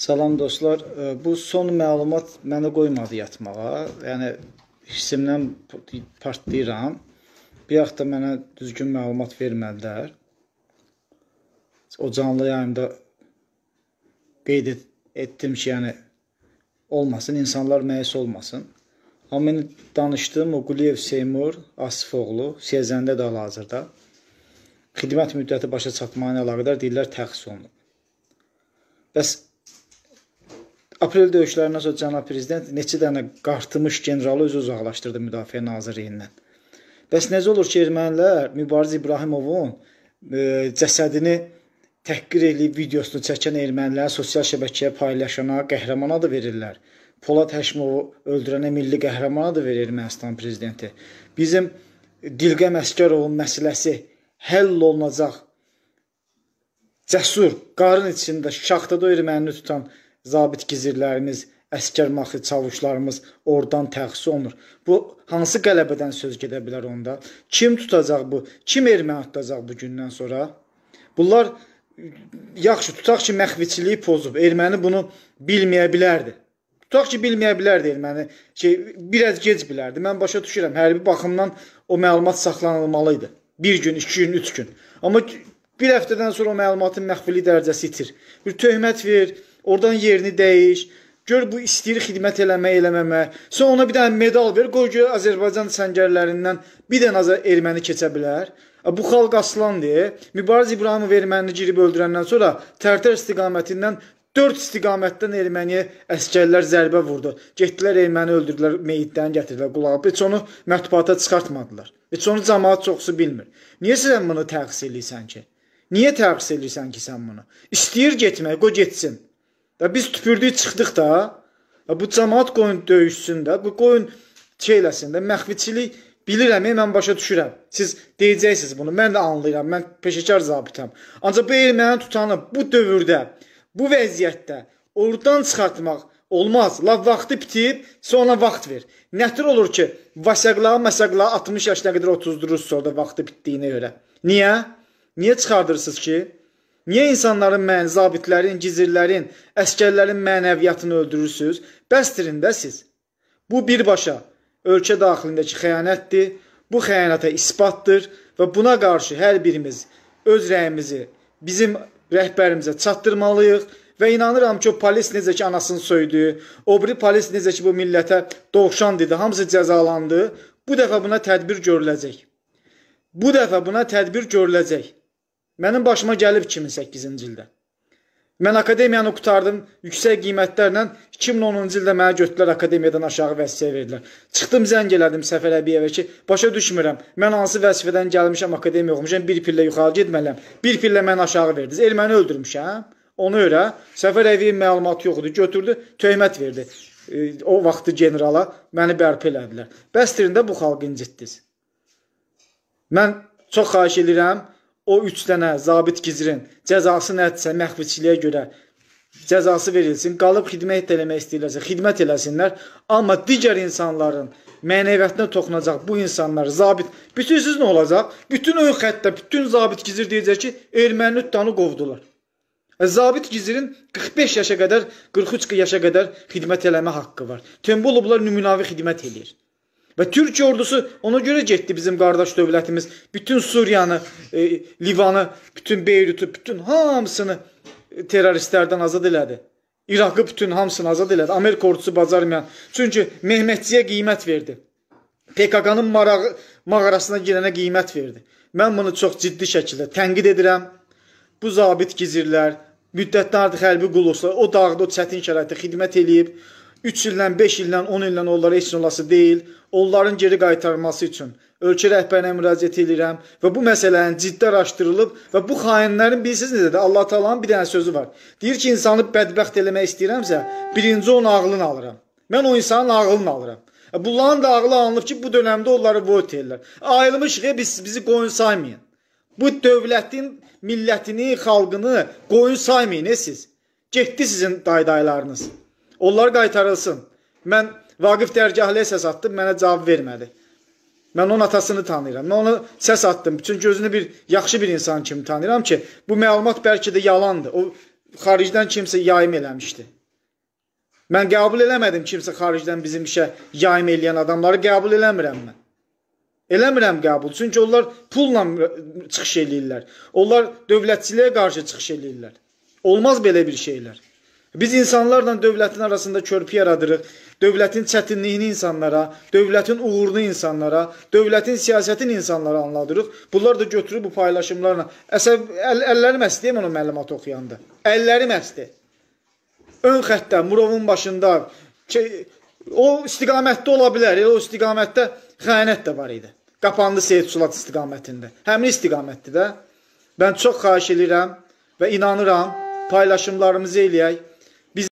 Salam dostlar. Bu son məlumat məni qoymadı yatmağa. Yəni hissimdən partlayıram. Bir vaxt da mənə düzgün məlumat vermədilər. O canlı yayımda qeyd etdim ki, yəni olmasın, insanlar məyus olmasın. Amma mən danışdığım Quliyev Seymur Asifoğlu, Sezəndə də hazırda xidmət müddəti başa çatmağı ilə əlaqədar deyirlər təxsis olunub. Bəs Aprel döyüşlərindən sonra cənab prezident neçə dənə qartımış generalı öz uzaqlaşdırdı müdafiə nazirliyindən. Bəs necə olur ki, ermənilər Mübariz İbrahimovun e, cəsədini təhqir edib videosunu çəkən erməniləri sosial şəbəkəyə paylaşana qəhrəman adı verirlər. Polad Həşimovu öldürənə milli qəhrəman adı verir Ermənistan prezidenti. Bizim Dilqəm Əskərovun məsələsi həll olunacaq. Cəsur qarın içində şaxtada ermənini tutan zabit gizirlərimiz, əskər maxri çavuşlarımız oradan təxsis olunur. Bu hansı qələbədən söz gedə bilər onda? Kim tutacaq bu? Kim erməni tutacaq bu gündən sonra? Bunlar yaxşı tutaq ki, məxfiçiliyi pozub. Erməni bunu bilməyə bilərdi. Tutaq ki, bilməyə bilərdi erməni. Şey, biraz gec bilərdi. Mən başa düşürəm, hərbi baxımdan o məlumat saxlanılmalı idi. 1 gün, 2 gün, 3 gün. Amma bir həftədən sonra o məlumatın məxfiliyi dərəcəsi itir. Bir töhmət ver, Oradan yerini dəyiş. Gör bu istəyir xidmət eləmək, eləməmək. Sən ona bir dənə medal ver, qoy gör Azərbaycan səngərlərindən bir dənə erməni keçə bilər. Bu xalq aslandır. Mübariz İbrahimov ermənini girib öldürəndən sonra Tərtər istiqamətindən 4 istiqamətdən erməniyə əskərlər zərbə vurdu. Getdilər erməni öldürdülər, meyitlərini gətirdilər qulağa. Heç onu mətbuata çıxartmadılar. Heç onu cəmaət çoxsu bilmir. Niyə sən bunu təqsirləyirsən ki? Niyə təqsirləyirsən ki sən bunu? İstəyir getmək, qoy getsin. Da biz tüpürdük çıxdıq da. Bu cəmaət qoyun döyüşsün də. Bu qoyun şey eləsin də. Məxfiçilik bilirəm, e, mən başa düşürəm. Siz deyəcəksiniz bunu. Mən də anlayıram. Mən peşəkar zabitam. Ancaq bu erməni tutanı bu dövrdə, bu vəziyyətdə oradan çıxartmaq Olmaz. La vaxtı bitib, sonra vaxt ver. Nətər olur ki, vasaqlığa, məsaqlığa 60 yaşına qədər otuzdurursunuz orada vaxtı bitdiyinə görə. Niyə? Niyə çıxardırsınız ki? Niyə insanların mən, zabitlərin, gizirlərin, əskərlərin mənəviyyatını öldürürsüz? Bəstirin də siz. Bu birbaşa ölkə daxilindəki xəyanətdir. Bu xəyanətə isbatdır və buna qarşı hər birimiz öz rəyimizi bizim rəhbərimizə çatdırmalıyıq və inanıram ki, o polis necə ki anasını söydü, o biri polis necə ki bu millətə doğuşan dedi, hamısı cəzalandı. Bu dəfə buna tədbir görüləcək. Bu dəfə buna tədbir görüləcək. Mənim başıma gəlib 2008-ci ildə. Mən akademiyanı qutardım, yüksək qiymətlərlə 2010-cu ildə mənə götürdülər akademiyadan aşağı vəzifəyə verdilər. Çıxdım zəng elədim Səfər Əbiyevə ki, başa düşmürəm. Mən hansı vəzifədən gəlmişəm, akademiya oxumuşam, bir pillə yuxarı getməliyəm. Bir pillə məni aşağı verdiniz. Erməni öldürmüşəm. Ona görə Səfər Əbiyevin məlumatı yox idi, götürdü, töhmət verdi. O vaxtı generala məni bərpa elədilər. Bəstirində bu xalqı incitdiniz. Mən çox xahiş edirəm, o üç dənə zabit gizirin cəzası nədirsə məxfiçiliyə görə cəzası verilsin, qalıb xidmət eləmək istəyirlərsə, xidmət eləsinlər. Amma digər insanların mənəviyyatına toxunacaq bu insanlar, zabit, bütünsüz nə olacaq? Bütün ön xəttdə, bütün zabit gizir deyəcək ki, erməni tanı qovdular. E, zabit gizirin 45 yaşa qədər, 43 yaşa qədər xidmət eləmə haqqı var. Tembulovlar nümunəvi xidmət eləyir. Və Türk ordusu ona görə getdi bizim qardaş dövlətimiz. Bütün Suriyanı, e, Livanı, bütün Beyrutu, bütün hamısını terroristlərdən azad elədi. İraqı bütün hamısını azad elədi. Amerika ordusu bacarmayan. Çünki Mehmetçiyə qiymət verdi. PKK-nın marağı mağarasına girənə qiymət verdi. Mən bunu çox ciddi şəkildə tənqid edirəm. Bu zabit gizirlər, müddətdən artıq hərbi qulluqçular o dağda, o çətin şəraitdə xidmət eləyib. 3 ildən, 5 ildən, 10 ildən onlara heç nolası deyil, onların geri qaytarması üçün ölkə rəhbərinə müraciət edirəm və bu məsələnin ciddi araşdırılıb və bu xainlərin bilirsiniz necədir? Allah Taala'nın bir dənə sözü var. Deyir ki, insanı bədbəxt eləmək istəyirəmsə, birinci onun ağlını alıram. Mən o insanın ağlını alıram. E, bunların da ağlı alınıb ki, bu dövrdə onları vote edirlər. Ayrılmışıq, biz bizi qoyun saymayın. Bu dövlətin millətini, xalqını qoyun saymayın e siz. Getdi sizin daydaylarınız. Onlar qaytarılsın. Mən Vaqif Dərgahlıya səs atdım, mənə cavab vermədi. Mən onun atasını tanıyıram. Mən ona səs atdım. Çünki özünü bir yaxşı bir insan kimi tanıyıram ki, bu məlumat bəlkə də yalandır. O xaricdən kimsə yaym eləmişdi. Mən qəbul eləmədim kimsə xaricdən bizim işə yaym eləyən adamları qəbul eləmirəm mən. Eləmirəm qəbul. Çünki onlar pulla çıxış eləyirlər. Onlar dövlətçiliyə qarşı çıxış eləyirlər. Olmaz belə bir şeylər. Biz insanlarla dövlətin arasında körpü yaradırıq. Dövlətin çətinliyini insanlara, dövlətin uğurunu insanlara, dövlətin siyasətini insanlara anladırıq. Bunlar da götürür bu paylaşımlarla. Əsəb, əl, əllərim əsdi, onu məlumat oxuyanda. Əllərim əsdi. Ön xəttdə, Murovun başında, ki, o istiqamətdə ola bilər. O istiqamətdə xəyanət də var idi. Qapandı Seyid Sulat istiqamətində. Həmin istiqamətdir də. Mən çox xahiş edirəm və inanıram paylaşımlarımızı eləyək.